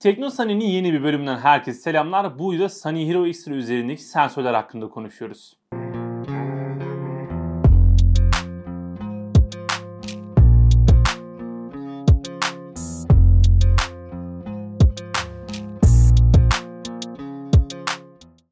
Teknosani'nin yeni bir bölümünden herkese selamlar. Bu yüzden Sunny Hero X üzerindeki sensörler hakkında konuşuyoruz.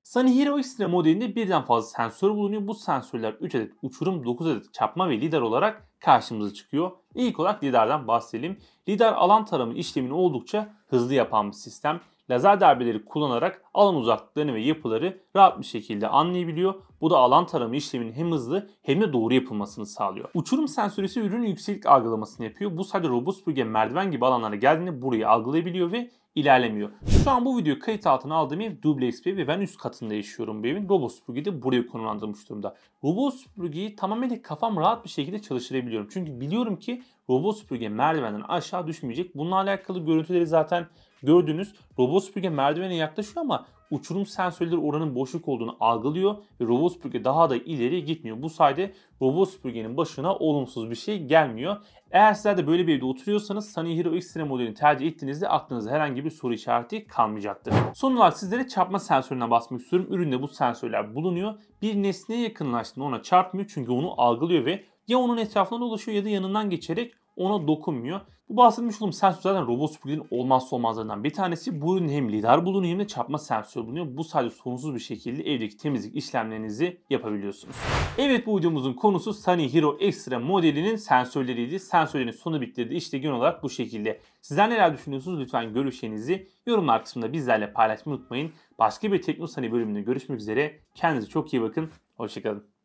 Sanihiro Xtra modelinde birden fazla sensör bulunuyor. Bu sensörler 3 adet uçurum, 9 adet çarpma ve lidar olarak karşımıza çıkıyor. İlk olarak lidardan bahsedelim. Lidar alan taramı işlemini oldukça hızlı yapan bir sistem. Lazer darbeleri kullanarak alan uzaklıklarını ve yapıları rahat bir şekilde anlayabiliyor. Bu da alan tarama işleminin hem hızlı hem de doğru yapılmasını sağlıyor. Uçurum sensörüsü ürünün yükseklik algılamasını yapıyor. Bu sadece robust bölge merdiven gibi alanlara geldiğinde burayı algılayabiliyor ve ilerlemiyor. Şu an bu video kayıt altına aldığım ev dubleks bir ve ben üst katında yaşıyorum bu evin. Robot süpürgeyi de buraya konumlandırmış durumda. Robot süpürgeyi tamamen kafam rahat bir şekilde çalıştırabiliyorum. Çünkü biliyorum ki robot süpürge merdivenden aşağı düşmeyecek. Bununla alakalı görüntüleri zaten gördünüz. Robot süpürge merdivene yaklaşıyor ama uçurum sensörleri oranın boşluk olduğunu algılıyor ve robot robot süpürge daha da ileri gitmiyor. Bu sayede robot süpürgenin başına olumsuz bir şey gelmiyor. Eğer sizler de böyle bir evde oturuyorsanız Sunny Hero Extreme modelini tercih ettiğinizde aklınızda herhangi bir soru işareti kalmayacaktır. Son olarak sizlere çarpma sensöründen bahsetmek istiyorum. Üründe bu sensörler bulunuyor. Bir nesneye yakınlaştığında ona çarpmıyor çünkü onu algılıyor ve ya onun etrafından dolaşıyor ya da yanından geçerek ona dokunmuyor. Bu bahsetmiş olduğum sensör zaten robot süpürgenin olmazsa olmazlarından bir tanesi. Bu ürün hem lidar bulunuyor hem de çarpma sensörü bulunuyor. Bu sadece sorunsuz bir şekilde evdeki temizlik işlemlerinizi yapabiliyorsunuz. Evet bu videomuzun konusu Sunny Hero Extra modelinin sensörleriydi. Sensörlerin sonu bitirdi. İşte genel olarak bu şekilde. Sizler neler düşünüyorsunuz? Lütfen görüşlerinizi yorumlar kısmında bizlerle paylaşmayı unutmayın. Başka bir Teknosani bölümünde görüşmek üzere. Kendinize çok iyi bakın. Hoşçakalın.